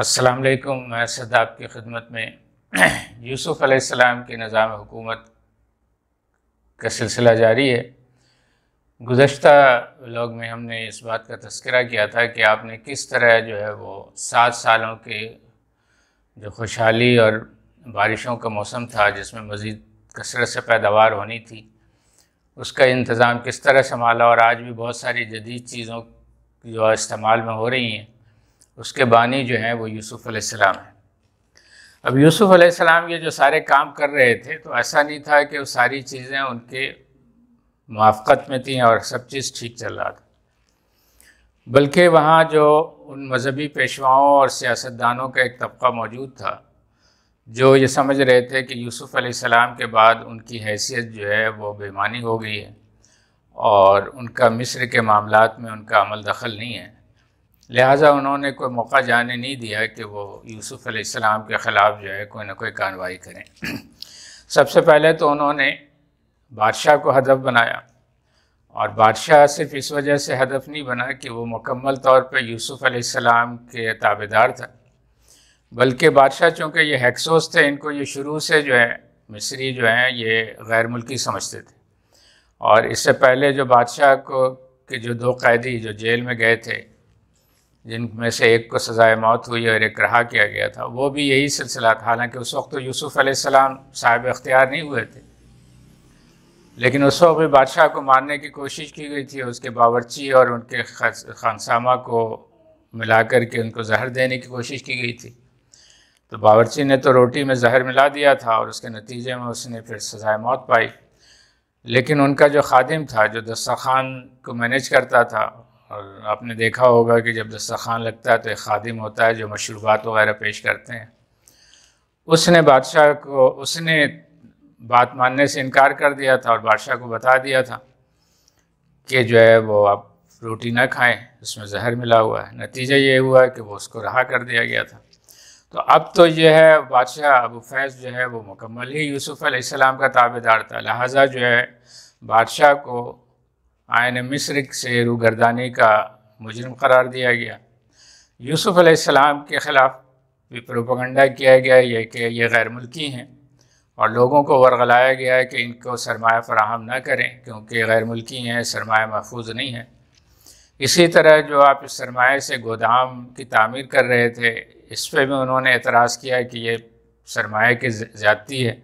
अस्सलाम वालेकुम मैं सद आपकी खिदमत में यूसुफ़ अलैहिस्सलाम के निज़ाम हुकूमत का सिलसिला जारी है गुज्त लोग में हमने इस बात का तस्करा किया था कि आपने किस तरह जो है वो सात सालों के जो खुशहाली और बारिशों का मौसम था जिसमें मज़ीद कसरत से पैदावार होनी थी उसका इंतज़ाम किस तरह संभाला और आज भी बहुत सारी जदीद चीज़ों जो इस्तेमाल में हो रही हैं उसके बानी जो हैं वो यूसुफ़ अलैहिस्सलाम हैं अब यूसुफ अलैहिस्सलाम ये जो सारे काम कर रहे थे तो ऐसा नहीं था कि वो सारी चीज़ें उनके मुआफ़त में थी और सब चीज़ ठीक चल रहा था बल्कि वहाँ जो उन मजहबी पेशवाओं और सियासतदानों का एक तबका मौजूद था जो ये समझ रहे थे कि यूसुफ़ अलैहिस्सलाम के बाद उनकी हैसियत जो है वो बेमानी हो गई है और उनका मिस्र के मामला में उनका अमल दखल नहीं है लिहाजा उन्होंने कोई मौका जाने नहीं दिया कि वो यूसुफ़ अलैहिस्सलाम के ख़िलाफ़ जो है कोई ना कोई कार्रवाई करें सबसे पहले तो उन्होंने बादशाह को हदफ बनाया और बादशाह सिर्फ इस वजह से हदफ नहीं बना कि वो मुकम्मल तौर पर यूसुफ़ अलैहिस्सलाम के ताबेदार था बल्कि बादशाह चूँकि ये हैक्सोस थे इनको ये शुरू से जो है मिस्री जो हैं ये गैर मुल्की समझते थे और इससे पहले जो बादशाह को के जो दो कैदी जो जेल में गए थे जिनमें से एक को सज़ाए मौत हुई और एक रहा किया गया था वो भी यही सिलसिला था हालांकि उस वक्त तो यूसुफ़ आसमाम साहब अख्तियार नहीं हुए थे लेकिन उस वक्त भी बादशाह को मारने की कोशिश की गई थी उसके बावरची और उनके खानसामा को मिला कर के उनको जहर देने की कोशिश की गई थी तो बावरची ने तो रोटी में जहर मिला दिया था और उसके नतीजे में उसने फिर सज़ाए मौत पाई लेकिन उनका जो खादिम था जो दस्तरखान को मैनेज करता था और आपने देखा होगा कि जब दस्तरखान लगता है तो एक खादिम होता है जो मशरूबात वगैरह पेश करते हैं उसने बादशाह को उसने बात मानने से इनकार कर दिया था और बादशाह को बता दिया था कि जो है वो आप रोटी ना खाएं उसमें जहर मिला हुआ है नतीजा ये हुआ कि वो उसको रहा कर दिया गया था तो अब तो यह है बादशाह अबू फैज़ जो है वो मुकम्मल ही यूसुफ़ का ताबेदार था लिहाजा जो है बादशाह को आयन मिस्र से रूगरदानी का मुजरम करार दिया गया यूसुफ़ अलैहिस्सलाम के ख़िलाफ़ भी प्रोपोगंडा किया गया यह कि ये गैर मुल्की हैं और लोगों को वरगलाया गया है कि इनको सरमाया फराहम ना करें क्योंकि गैर मुल्की हैं सरमाया महफूज नहीं है इसी तरह जो आप इस सरमाए से गोदाम की तामीर कर रहे थे इस पर भी उन्होंने एतराज़ किया कि ये सरमाए की ज़्यादती है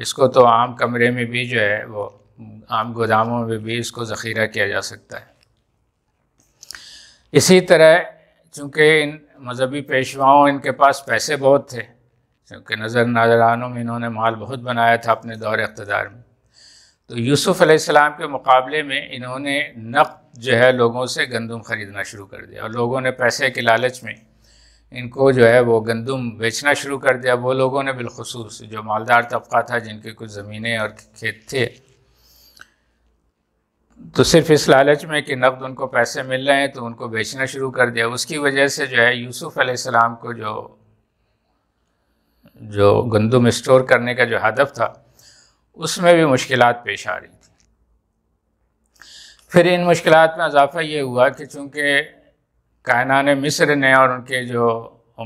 इसको तो आम कमरे में भी जो है वो आप गोदामों में भी इसको ज़ख़ीरा किया जा सकता है इसी तरह चूँकि इन मज़हबी पेशवाओं इनके पास पैसे बहुत थे क्योंकि नज़र नाजरानों में इन्होंने माल बहुत बनाया था अपने दौर अकतदार में तो यूसुफ़ अलैहिस्सलाम के मुकाबले में इन्होंने नकद जो है लोगों से गंदम ख़रीदना शुरू कर दिया और लोगों ने पैसे के लालच में इनको जो है वो गंदम बेचना शुरू कर दिया वो लोगों ने बिलखसूस जो मालदार तबका था जिनके कुछ ज़मीनें और खेत थे तो सिर्फ इस लालच में कि नकद उनको पैसे मिल रहे हैं तो उनको बेचना शुरू कर दिया उसकी वजह से जो है यूसुफ़ अलैहिस्सलाम को जो जो गंदम स्टोर करने का जो हदफ था उसमें भी मुश्किल पेश आ रही थी फिर इन मुश्किल में इजाफा ये हुआ कि चूँकि कायनान मिस्र ने और उनके जो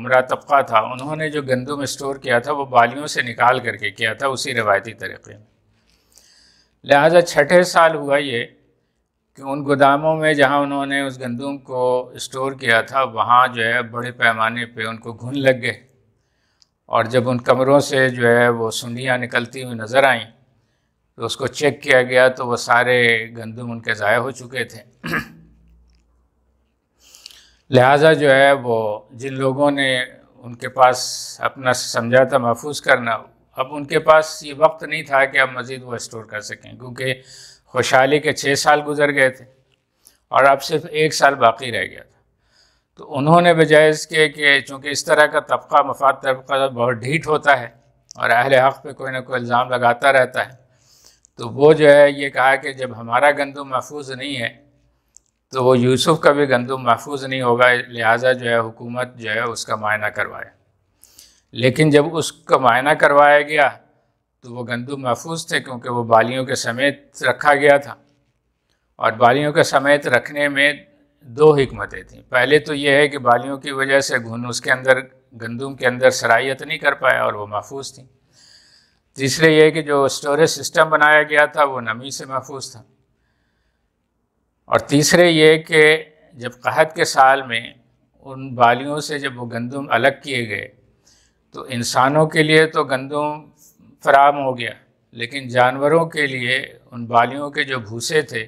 उम्र तबका था उन्होंने जो गंदम स्टोर किया था वो बालियों से निकाल करके किया था उसी रवायती तरीके में लिहाजा छठे साल हुआ ये कि उन गोदामों में जहाँ उन्होंने उस गंदम को स्टोर किया था वहाँ जो है बड़े पैमाने पे उनको घुन लग गए और जब उन कमरों से जो है वो सुंडियाँ निकलती हुई नज़र आईं तो उसको चेक किया गया तो वो सारे गंदम उनके ज़ाय हो चुके थे लिहाजा जो है वो जिन लोगों ने उनके पास अपना समझा था महफूज करना अब उनके पास ये वक्त नहीं था कि अब मज़ीद वो स्टोर कर सकें क्योंकि खुशहाली के छः साल गुजर गए थे और अब सिर्फ एक साल बाकी रह गया था तो उन्होंने बजाय इसके कि चूँकि इस तरह का तबका मफाद तबका तो बहुत ढीठ होता है और अहल हक़ पे कोई ना कोई इल्ज़ाम लगाता रहता है तो वो जो है ये कहा कि जब हमारा गंदम महफूज नहीं है तो वो यूसुफ का भी गंदम महफूज नहीं होगा लिहाजा जो है हुकूमत जो है उसका मायना करवाए लेकिन जब उसका मायना करवाया गया तो वो गंदुम महफूज थे क्योंकि वो बालियों के समेत रखा गया था और बालियों के समेत रखने में दो हमतें थीं पहले तो ये है कि बालियों की वजह से घुन उसके अंदर गंदुम के अंदर सराहियत नहीं कर पाया और वो महफूज थी तीसरे ये कि जो स्टोरेज सिस्टम बनाया गया था वो नमी से महफूज था और तीसरे ये कि जब कहत के साल में उन बालियों से जब वो गंदुम अलग किए गए तो इंसानों के लिए तो गंदुम फराम हो गया लेकिन जानवरों के लिए उन बालियों के जो भूसे थे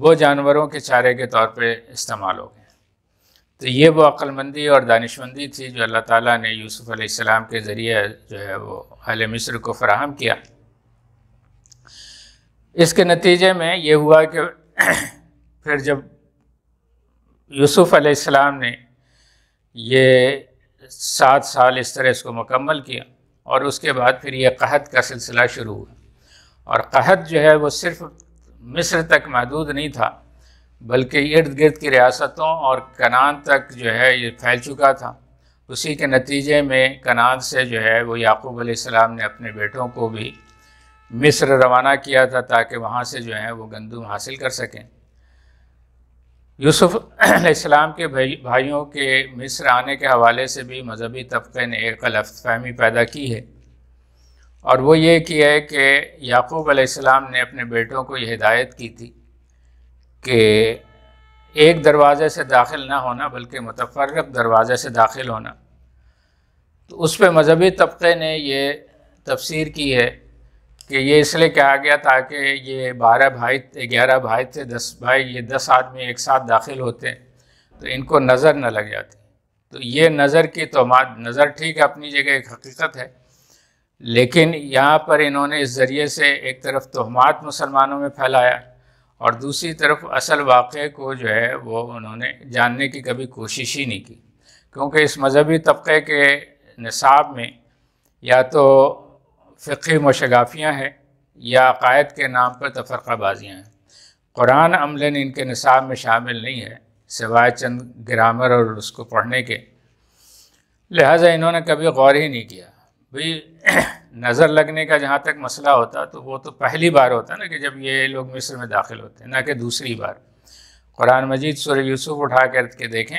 वो जानवरों के चारे के तौर पे इस्तेमाल हो गए तो ये वो अक्लमंदी और दानशमंदी थी जो अल्लाह ताला ने यूसुफ़ अलैहिस्सलाम के ज़रिए जो है वो अहल मिस्र को फराहम किया इसके नतीजे में ये हुआ कि फिर जब यूसुफ़ अलैहिस्सलाम ने ये सात साल इस तरह इसको मुकम्मल किया और उसके बाद फिर यह कहत का सिलसिला शुरू हुआ और कहत जो है वो सिर्फ मिस्र तक महदूद नहीं था बल्कि इर्द गिर्द की रियासतों और कनान तक जो है ये फैल चुका था उसी के नतीजे में कनान से जो है वो याकूब अलैहिस्सलाम ने अपने बेटों को भी मिस्र रवाना किया था ताकि वहाँ से जो है वो गंदम हासिल कर सकें यूसुफ इस्लाम के भाई, भाइयों के मिस्र आने के हवाले से भी मजहबी तबके ने एक फहमी पैदा की है और वो ये की है कि याकूब अलैहिस्सलाम ने अपने बेटों को ये हिदायत की थी कि एक दरवाज़े से दाखिल ना होना बल्कि मतफरक दरवाज़े से दाखिल होना तो उस पर मजहबी तबके ने ये तफसीर की है कि ये इसलिए कहा गया ताकि ये बारह भाई थे ग्यारह भाई थे दस भाई ये दस आदमी एक साथ दाखिल होते तो इनको नज़र न लग जाती तो ये नज़र की तो नज़र ठीक है अपनी जगह एक हकीकत है लेकिन यहाँ पर इन्होंने इस ज़रिए से एक तरफ तोहमात मुसलमानों में फैलाया और दूसरी तरफ असल वाक़े को जो है वो उन्होंने जानने की कभी कोशिश ही नहीं की क्योंकि इस मज़हबी तबक़े के निसाब में या तो फ़िक्र मशगाफियाँ हैं या अकायद के नाम पर तफरक़ाबाजियाँ हैं कुरान अमलन इनके निसाब में शामिल नहीं है सिवाय चंद ग्रामर और उसको पढ़ने के लिहाजा इन्होंने कभी गौर ही नहीं किया भाई नज़र लगने का जहाँ तक मसला होता तो वो तो पहली बार होता ना कि जब ये लोग मिस्र में दाखिल होते हैं ना कि दूसरी बार कुरान मजीद सुर यूसुफ उठा कर के देखें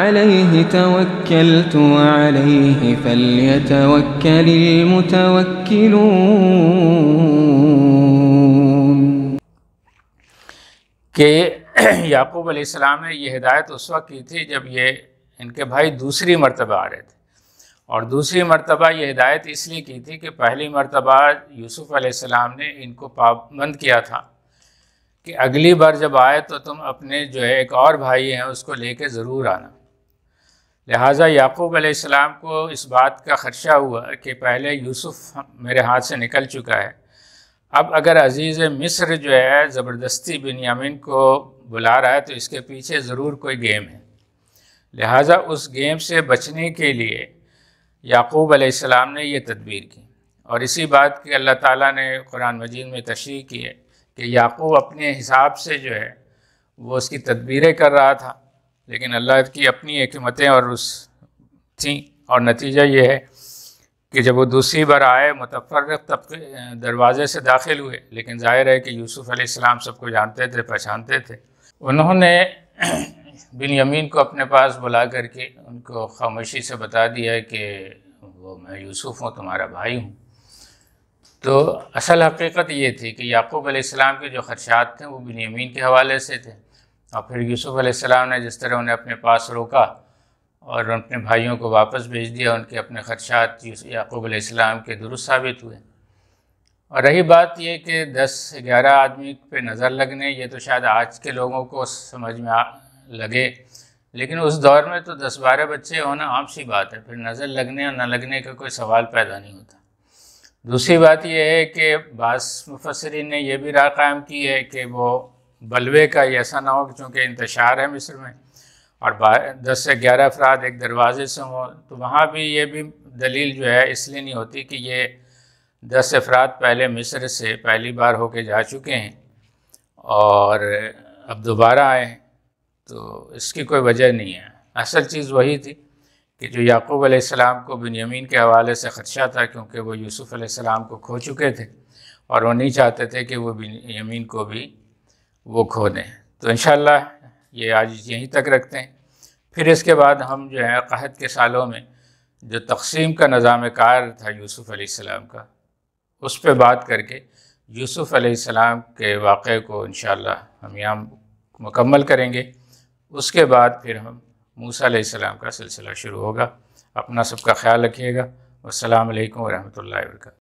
عليه توكلت وعليه فليتوكل المتوكلون के याकूब अलैहिस्सलाम ने यह हिदायत उस वक्त की थी जब ये इनके भाई दूसरी मरतबा आ रहे थे और दूसरी मरतबा ये हिदायत इसलिए की थी कि पहली मरतबा यूसुफ़ अलैहिस्सलाम ने इनको पाबंद किया था कि अगली बार जब आए तो तुम अपने जो है एक और भाई हैं उसको लेके ज़रूर आना लिहाजा याकूब आसमाम को इस बात का ख़र्चा हुआ कि पहले यूसुफ मेरे हाथ से निकल चुका है अब अगर अजीज़ मिस्र जो है ज़बरदस्ती बिनियामिन को बुला रहा है तो इसके पीछे ज़रूर कोई गेम है लिहाजा उस गेम से बचने के लिए याकूब आसमाम ने यह तदबीर की और इसी बात की अल्लाह ताला ने कुरान मजीद में तशरी की है कि याकूब अपने हिसाब से जो है वो उसकी तदबीरें कर रहा था लेकिन अल्लाह की अपनी हमतें और उस थी और नतीजा ये है कि जब वो दूसरी बार आए मतफर तबके दरवाज़े से दाखिल हुए लेकिन ज़ाहिर है कि यूसुफ़ अलैहिस्सलाम सबको जानते थे पहचानते थे उन्होंने बिन यमीन को अपने पास बुला करके उनको खामोशी से बता दिया कि वो मैं यूसुफ़ हूँ तुम्हारा भाई हूँ तो असल हकीकत ये थी कि याकूब अलैहिस्सलाम के जो खदशात थे वो बिन यमीन के हवाले से थे और फिर यूसुफ़ सलाम ने जिस तरह उन्हें अपने पास रोका और अपने भाइयों को वापस भेज दिया उनके अपने खदशात याकूब आसमाम के दुरुस्त साबित हुए और रही बात यह कि दस ग्यारह आदमी पे नज़र लगने ये तो शायद आज के लोगों को समझ में आ लगे लेकिन उस दौर में तो दस बारह बच्चे होना आम सी बात है फिर नज़र लगने और न लगने का कोई सवाल पैदा नहीं होता दूसरी बात यह है कि बास मुफसरीन ने यह भी राय कायम की है कि वो बलवे का ही ऐसा ना हो कि चूँकि इंतशार है मिस्र में और दस से ग्यारह अफराद एक दरवाजे से हों तो वहाँ भी ये भी दलील जो है इसलिए नहीं होती कि ये दस अफराद पहले मिस्र से पहली बार होके जा चुके हैं और अब दोबारा आए तो इसकी कोई वजह नहीं है असल चीज़ वही थी कि जो याकूब अलैहिस्सलाम को बिनयमीन के हवाले से ख़दशा था क्योंकि वो यूसुफ़ अलैहिस्सलाम को खो चुके थे और वो नहीं चाहते थे कि वो बिन यमीन को भी वो खो दें तो इन ये आज यहीं तक रखते हैं फिर इसके बाद हम जो है कहत के सालों में जो तकसीम का निज़ाम कार था यूसुफ़ अलैहिस्सलाम का उस पर बात करके यूसुफ़ अलैहिस्सलाम के वाक़े को इन हम यहाँ मुकम्मल करेंगे उसके बाद फिर हम मूसा अलैहिस्सलाम का सिलसिला शुरू होगा अपना सबका ख्याल रखिएगा असलकम वरहमल वर्क